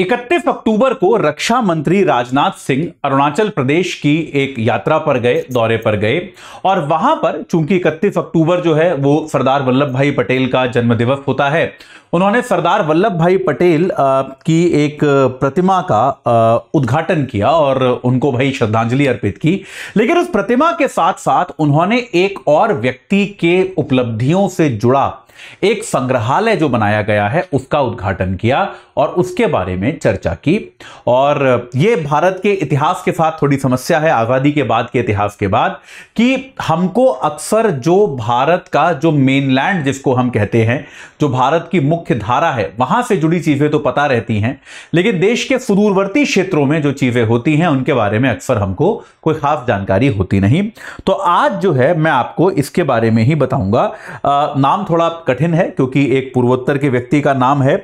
इकतीस अक्टूबर को रक्षा मंत्री राजनाथ सिंह अरुणाचल प्रदेश की एक यात्रा पर गए दौरे पर गए और वहां पर चूंकि इकतीस अक्टूबर जो है वो सरदार वल्लभ भाई पटेल का जन्म दिवस होता है उन्होंने सरदार वल्लभ भाई पटेल की एक प्रतिमा का उद्घाटन किया और उनको भाई श्रद्धांजलि अर्पित की लेकिन उस प्रतिमा के साथ साथ उन्होंने एक और व्यक्ति के उपलब्धियों से जुड़ा एक संग्रहालय जो बनाया गया है उसका उद्घाटन किया और उसके बारे में चर्चा की और ये भारत के इतिहास के साथ थोड़ी समस्या है आज़ादी के बाद के इतिहास के बाद कि हमको अक्सर जो भारत का जो मेनलैंड जिसको हम कहते हैं जो भारत की मुख्य धारा है वहां से जुड़ी चीज़ें तो पता रहती हैं लेकिन देश के सुदूरवर्ती क्षेत्रों में जो चीज़ें होती हैं उनके बारे में अक्सर हमको कोई खास जानकारी होती नहीं तो आज जो है मैं आपको इसके बारे में ही बताऊंगा नाम थोड़ा कठिन है क्योंकि एक पूर्वोत्तर के व्यक्ति का नाम है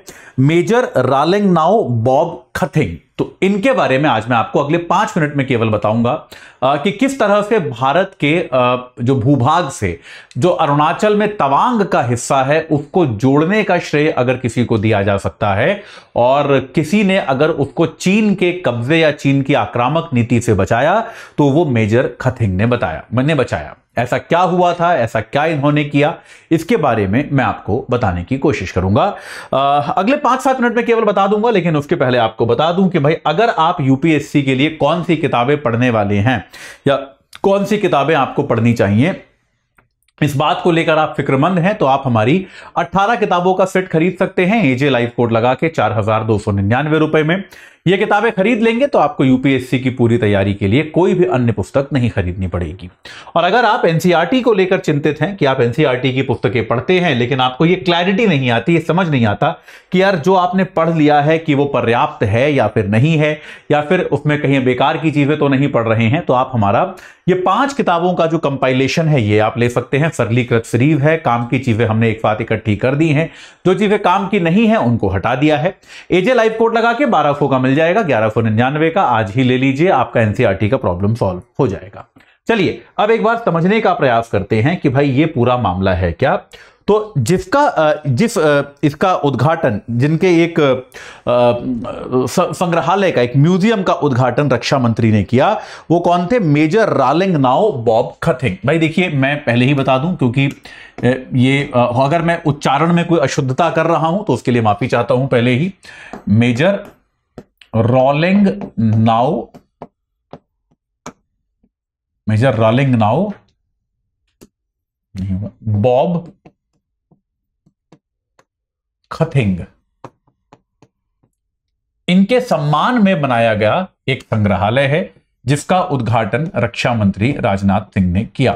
major Ralengnao Bob Khathing तो इनके बारे में आज मैं आपको अगले पांच मिनट में केवल बताऊंगा कि किस तरह से भारत के जो भूभाग से जो अरुणाचल में तवांग का हिस्सा है उसको जोड़ने का श्रेय अगर किसी को दिया जा सकता है और किसी ने अगर उसको चीन के कब्जे या चीन की आक्रामक नीति से बचाया तो वो मेजर खथिंग ने बताया मैंने बचाया ऐसा क्या हुआ था ऐसा क्या इन्होंने किया इसके बारे में मैं आपको बताने की कोशिश करूंगा आ, अगले पांच सात मिनट में केवल बता दूंगा लेकिन उसके पहले आपको बता दूं कि भाई अगर आप यूपीएससी के लिए कौन सी किताबें पढ़ने वाले हैं या कौन सी किताबें आपको पढ़नी चाहिए इस बात को लेकर आप फिक्रमंद हैं तो आप हमारी 18 किताबों का सेट खरीद सकते हैं एजे लाइव कोड लगा के चार हजार दो सौ निन्यानवे रुपए में ये किताबें खरीद लेंगे तो आपको यूपीएससी की पूरी तैयारी के लिए कोई भी अन्य पुस्तक नहीं खरीदनी पड़ेगी और अगर आप एनसीईआरटी e को लेकर चिंतित हैं कि आप एनसीईआरटी e की पुस्तकें पढ़ते हैं लेकिन आपको ये क्लैरिटी नहीं आती ये समझ नहीं आता कि यार जो आपने पढ़ लिया है कि वो पर्याप्त है या फिर नहीं है या फिर उसमें कहीं बेकार की चीज़ें तो नहीं पढ़ रहे हैं तो आप हमारा ये पांच किताबों का जो कंपाइलेशन है ये आप ले सकते हैं सरलीकृत सीरीज है काम की चीजें हमने एक साथ इकट्ठी कर दी हैं जो चीजें काम की नहीं है उनको हटा दिया है एजे लाइफ कोड लगा के बारह सौ का मिल जाएगा ग्यारह सौ निन्यानवे का आज ही ले लीजिए आपका एनसीआरटी e का प्रॉब्लम सॉल्व हो जाएगा चलिए अब एक बार समझने का प्रयास करते हैं कि भाई ये पूरा मामला है क्या तो जिसका जिस इसका उद्घाटन जिनके एक संग्रहालय का एक म्यूजियम का उद्घाटन रक्षा मंत्री ने किया वो कौन थे मेजर रालिंग नाओ बॉब खथिंग भाई देखिए मैं पहले ही बता दूं क्योंकि ये अगर मैं उच्चारण में कोई अशुद्धता कर रहा हूं तो उसके लिए माफी चाहता हूं पहले ही major Ralengnao major Ralengnao नहीं होगा बॉब खथिंग इनके सम्मान में बनाया गया एक संग्रहालय है जिसका उद्घाटन रक्षा मंत्री राजनाथ सिंह ने किया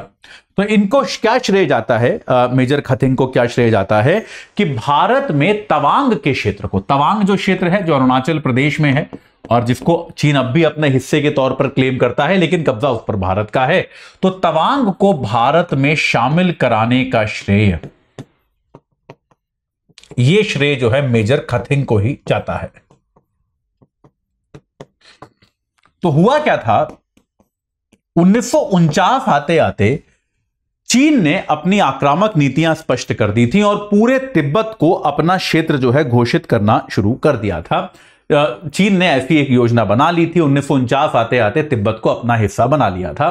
तो इनको क्या श्रेय जाता है आ, मेजर खथिंग को क्या श्रेय जाता है कि भारत में तवांग के क्षेत्र को तवांग जो क्षेत्र है जो अरुणाचल प्रदेश में है और जिसको चीन अब भी अपने हिस्से के तौर पर क्लेम करता है लेकिन कब्जा उस पर भारत का है तो तवांग को भारत में शामिल कराने का श्रेय ये श्रेय जो है मेजर खथिंग को ही जाता है तो हुआ क्या था उन्नीस आते आते चीन ने अपनी आक्रामक नीतियां स्पष्ट कर दी थी और पूरे तिब्बत को अपना क्षेत्र जो है घोषित करना शुरू कर दिया था चीन ने ऐसी एक योजना बना ली थी उन्नीस आते आते तिब्बत को अपना हिस्सा बना लिया था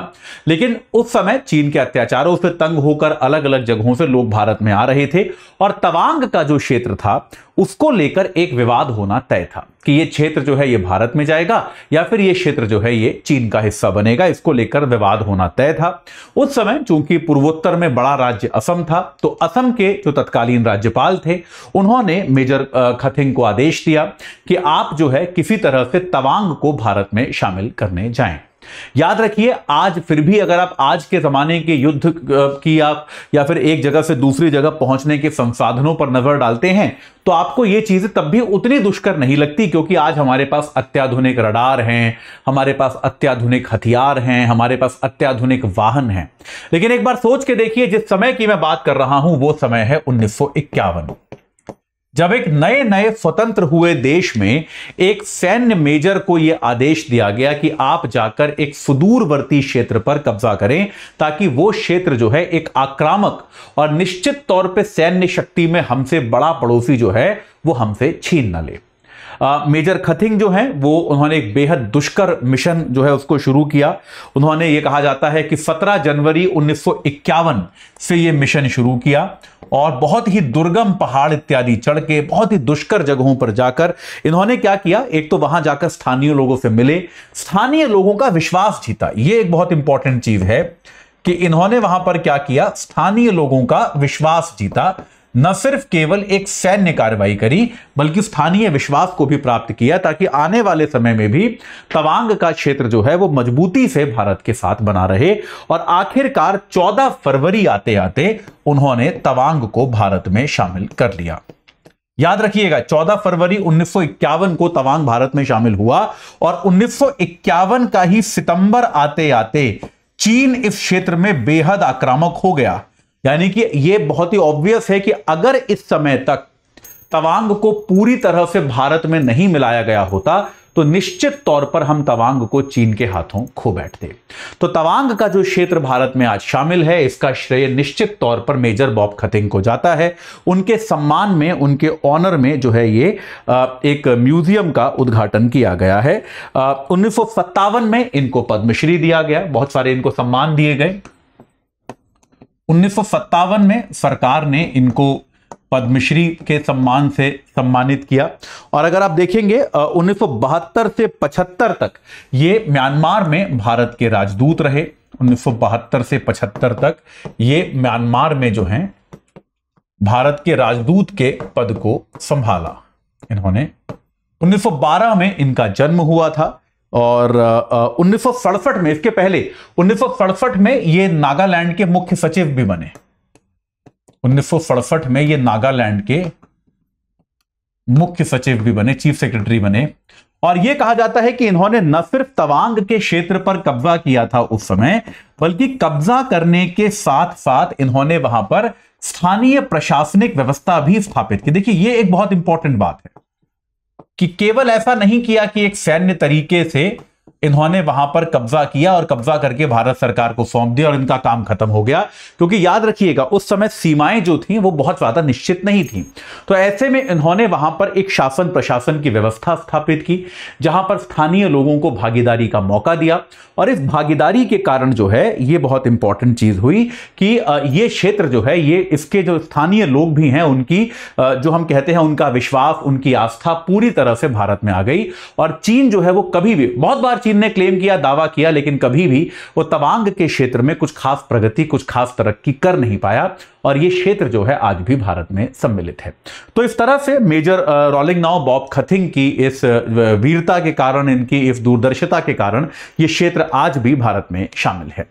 लेकिन उस समय चीन के अत्याचारों से तंग होकर अलग अलग जगहों से लोग भारत में आ रहे थे और तवांग का जो क्षेत्र था उसको लेकर एक विवाद होना तय था कि ये क्षेत्र जो है ये भारत में जाएगा या फिर ये क्षेत्र जो है ये चीन का हिस्सा बनेगा इसको लेकर विवाद होना तय था उस समय चूंकि पूर्वोत्तर में बड़ा राज्य असम था तो असम के जो तत्कालीन राज्यपाल थे उन्होंने मेजर खथिंग को आदेश दिया कि आप आप जो है किसी तरह से तवांग को भारत में शामिल करने जाएं याद रखिए आज फिर भी अगर आप आज के जमाने के युद्ध की आप या फिर एक जगह से दूसरी जगह पहुंचने के संसाधनों पर नजर डालते हैं तो आपको यह चीजें तब भी उतनी दुष्कर नहीं लगती क्योंकि आज हमारे पास अत्याधुनिक रडार हैं हमारे पास अत्याधुनिक हथियार हैं हमारे पास अत्याधुनिक वाहन हैं लेकिन एक बार सोच के देखिए जिस समय की मैं बात कर रहा हूं वो समय है उन्नीस जब एक नए नए स्वतंत्र हुए देश में एक सैन्य मेजर को यह आदेश दिया गया कि आप जाकर एक सुदूरवर्ती क्षेत्र पर कब्जा करें ताकि वो क्षेत्र जो है एक आक्रामक और निश्चित तौर पे सैन्य शक्ति में हमसे बड़ा पड़ोसी जो है वो हमसे छीन न ले मेजर खथिंग जो हैं वो उन्होंने एक बेहद दुष्कर मिशन जो है उसको शुरू किया उन्होंने ये कहा जाता है कि 17 जनवरी 1951 से ये मिशन शुरू किया और बहुत ही दुर्गम पहाड़ इत्यादि चढ़ के बहुत ही दुष्कर जगहों पर जाकर इन्होंने क्या किया एक तो वहां जाकर स्थानीय लोगों से मिले स्थानीय लोगों का विश्वास जीता ये एक बहुत इंपॉर्टेंट चीज है कि इन्होंने वहां पर क्या किया स्थानीय लोगों का विश्वास जीता न सिर्फ केवल एक सैन्य कार्रवाई करी बल्कि स्थानीय विश्वास को भी प्राप्त किया ताकि आने वाले समय में भी तवांग का क्षेत्र जो है वो मजबूती से भारत के साथ बना रहे और आखिरकार 14 फरवरी आते आते उन्होंने तवांग को भारत में शामिल कर लिया याद रखिएगा 14 फरवरी 1951 को तवांग भारत में शामिल हुआ और उन्नीस का ही सितंबर आते आते चीन इस क्षेत्र में बेहद आक्रामक हो गया यानी कि ये बहुत ही ऑब्वियस है कि अगर इस समय तक तवांग को पूरी तरह से भारत में नहीं मिलाया गया होता तो निश्चित तौर पर हम तवांग को चीन के हाथों खो बैठते तो तवांग का जो क्षेत्र भारत में आज शामिल है इसका श्रेय निश्चित तौर पर मेजर बॉब खतिंग को जाता है उनके सम्मान में उनके ऑनर में जो है ये एक म्यूजियम का उद्घाटन किया गया है उन्नीस में इनको पद्मश्री दिया गया बहुत सारे इनको सम्मान दिए गए उन्नीस में सरकार ने इनको पद्मश्री के सम्मान से सम्मानित किया और अगर आप देखेंगे उन्नीस से 75 तक ये म्यांमार में भारत के राजदूत रहे उन्नीस से 75 तक ये म्यांमार में जो हैं भारत के राजदूत के पद को संभाला इन्होंने 1912 में इनका जन्म हुआ था और उन्नीस में इसके पहले उन्नीस में ये नागालैंड के मुख्य सचिव भी बने उन्नीस में ये नागालैंड के मुख्य सचिव भी बने चीफ सेक्रेटरी बने और यह कहा जाता है कि इन्होंने न सिर्फ तवांग के क्षेत्र पर कब्जा किया था उस समय बल्कि कब्जा करने के साथ साथ इन्होंने वहां पर स्थानीय प्रशासनिक व्यवस्था भी स्थापित की देखिए ये एक बहुत इंपॉर्टेंट बात है कि केवल ऐसा नहीं किया कि एक सैन्य तरीके से इन्होंने वहां पर कब्जा किया और कब्जा करके भारत सरकार को सौंप दिया और इनका काम खत्म हो गया क्योंकि याद रखिएगा उस समय सीमाएं जो थी वो बहुत ज्यादा निश्चित नहीं थी तो ऐसे में इन्होंने वहां पर एक शासन प्रशासन की व्यवस्था स्थापित की जहां पर स्थानीय लोगों को भागीदारी का मौका दिया और इस भागीदारी के कारण जो है ये बहुत इंपॉर्टेंट चीज हुई कि ये क्षेत्र जो है ये इसके जो स्थानीय लोग भी हैं उनकी जो हम कहते हैं उनका विश्वास उनकी आस्था पूरी तरह से भारत में आ गई और चीन जो है वो कभी भी बहुत बार चीन चीन ने क्लेम किया दावा किया लेकिन कभी भी वो तवांग के क्षेत्र में कुछ खास प्रगति कुछ खास तरक्की कर नहीं पाया और ये क्षेत्र जो है आज भी भारत में सम्मिलित है तो इस तरह से major Ralengnao Bob Khathing की इस वीरता के कारण इनकी इस दूरदर्शिता के कारण ये क्षेत्र आज भी भारत में शामिल है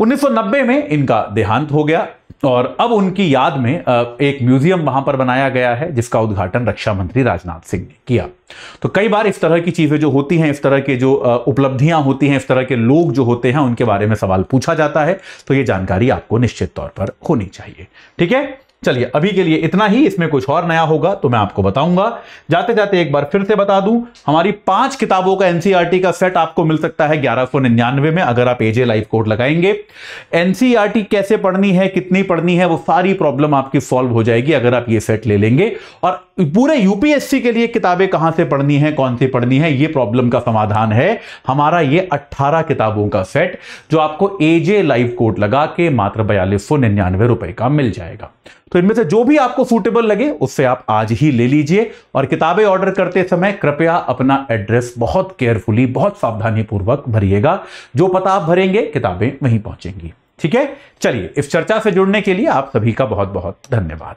1990 में इनका देहांत हो गया और अब उनकी याद में एक म्यूजियम वहां पर बनाया गया है जिसका उद्घाटन रक्षा मंत्री राजनाथ सिंह ने किया तो कई बार इस तरह की चीजें जो होती हैं इस तरह के जो उपलब्धियां होती हैं इस तरह के लोग जो होते हैं उनके बारे में सवाल पूछा जाता है तो ये जानकारी आपको निश्चित तौर पर होनी चाहिए ठीक है चलिए अभी के लिए इतना ही इसमें कुछ और नया होगा तो मैं आपको बताऊंगा जाते जाते एक बार फिर से बता दूं हमारी पांच किताबों का एनसीईआरटी e का सेट आपको मिल सकता है ग्यारह सौ निन्यानवे में अगर आप एजे लाइव कोड लगाएंगे एनसीईआरटी e कैसे पढ़नी है कितनी पढ़नी है वो सारी प्रॉब्लम आपकी सॉल्व हो जाएगी अगर आप ये सेट ले लेंगे और पूरे यूपीएससी के लिए किताबें कहां से पढ़नी है कौन सी पढ़नी है ये प्रॉब्लम का समाधान है हमारा ये 18 किताबों का सेट जो आपको एजे लाइव कोड लगा के मात्र बयालीस सौ निन्यानवे रुपए का मिल जाएगा तो इनमें से जो भी आपको सूटेबल लगे उससे आप आज ही ले लीजिए और किताबें ऑर्डर करते समय कृपया अपना एड्रेस बहुत केयरफुली बहुत सावधानी पूर्वक भरिएगा जो पता आप भरेंगे किताबें वहीं पहुंचेंगी ठीक है चलिए इस चर्चा से जुड़ने के लिए आप सभी का बहुत बहुत धन्यवाद